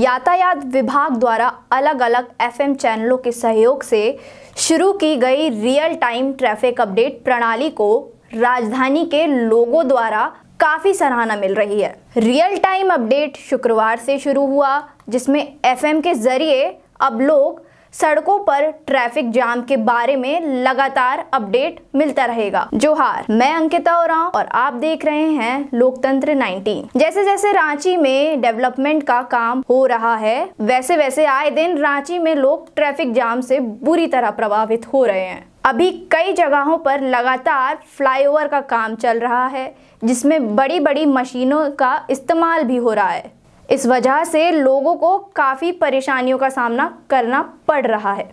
यातायात विभाग द्वारा अलग अलग एफएम चैनलों के सहयोग से शुरू की गई रियल टाइम ट्रैफिक अपडेट प्रणाली को राजधानी के लोगों द्वारा काफ़ी सराहना मिल रही है रियल टाइम अपडेट शुक्रवार से शुरू हुआ जिसमें एफएम के जरिए अब लोग सड़कों पर ट्रैफिक जाम के बारे में लगातार अपडेट मिलता रहेगा जोहार मैं अंकिता और, और आप देख रहे हैं लोकतंत्र 19 जैसे जैसे रांची में डेवलपमेंट का काम हो रहा है वैसे वैसे आए दिन रांची में लोग ट्रैफिक जाम से बुरी तरह प्रभावित हो रहे हैं अभी कई जगहों पर लगातार फ्लाईओवर का काम चल रहा है जिसमें बड़ी बड़ी मशीनों का इस्तेमाल भी हो रहा है इस वजह से लोगों को काफ़ी परेशानियों का सामना करना पड़ रहा है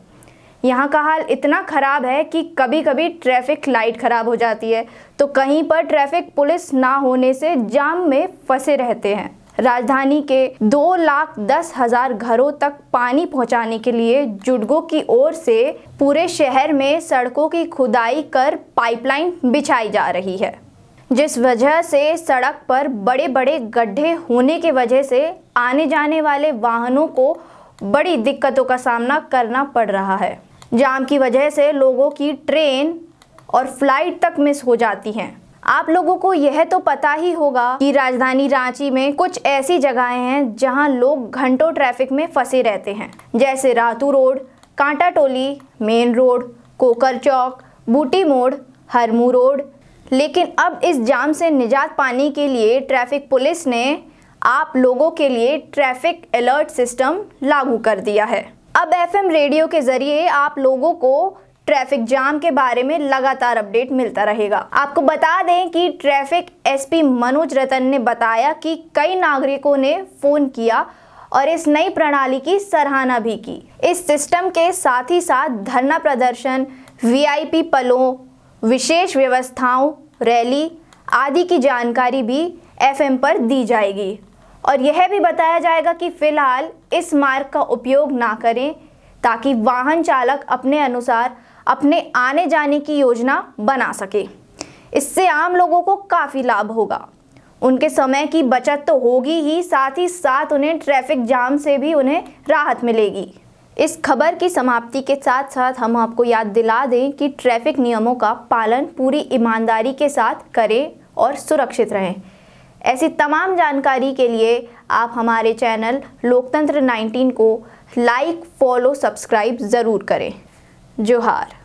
यहाँ का हाल इतना ख़राब है कि कभी कभी ट्रैफिक लाइट ख़राब हो जाती है तो कहीं पर ट्रैफिक पुलिस ना होने से जाम में फंसे रहते हैं राजधानी के दो लाख दस हजार घरों तक पानी पहुंचाने के लिए जुडगो की ओर से पूरे शहर में सड़कों की खुदाई कर पाइपलाइन बिछाई जा रही है जिस वजह से सड़क पर बड़े बड़े गड्ढे होने के वजह से आने जाने वाले वाहनों को बड़ी दिक्कतों का सामना करना पड़ रहा है जाम की वजह से लोगों की ट्रेन और फ्लाइट तक मिस हो जाती हैं आप लोगों को यह तो पता ही होगा कि राजधानी रांची में कुछ ऐसी जगहें हैं जहां लोग घंटों ट्रैफिक में फंसे रहते हैं जैसे Ratu road Kanta Toli main road Kokar Chowk Booti More Harmu road लेकिन अब इस जाम से निजात पाने के लिए ट्रैफिक पुलिस ने आप लोगों के लिए ट्रैफिक अलर्ट सिस्टम लागू कर दिया है अब एफएम रेडियो के ज़रिए आप लोगों को ट्रैफिक जाम के बारे में लगातार अपडेट मिलता रहेगा आपको बता दें कि ट्रैफिक एसपी मनोज रतन ने बताया कि कई नागरिकों ने फ़ोन किया और इस नई प्रणाली की सराहना भी की इस सिस्टम के साथ ही साथ धरना प्रदर्शन वीआईपी पलों विशेष व्यवस्थाओं रैली आदि की जानकारी भी एफएम पर दी जाएगी और यह भी बताया जाएगा कि फिलहाल इस मार्ग का उपयोग ना करें ताकि वाहन चालक अपने अनुसार अपने आने जाने की योजना बना सके इससे आम लोगों को काफ़ी लाभ होगा उनके समय की बचत तो होगी ही साथ ही साथ उन्हें ट्रैफिक जाम से भी उन्हें राहत मिलेगी इस खबर की समाप्ति के साथ साथ हम आपको याद दिला दें कि ट्रैफिक नियमों का पालन पूरी ईमानदारी के साथ करें और सुरक्षित रहें ऐसी तमाम जानकारी के लिए आप हमारे चैनल लोकतंत्र 19 को लाइक फॉलो सब्सक्राइब ज़रूर करें जोहार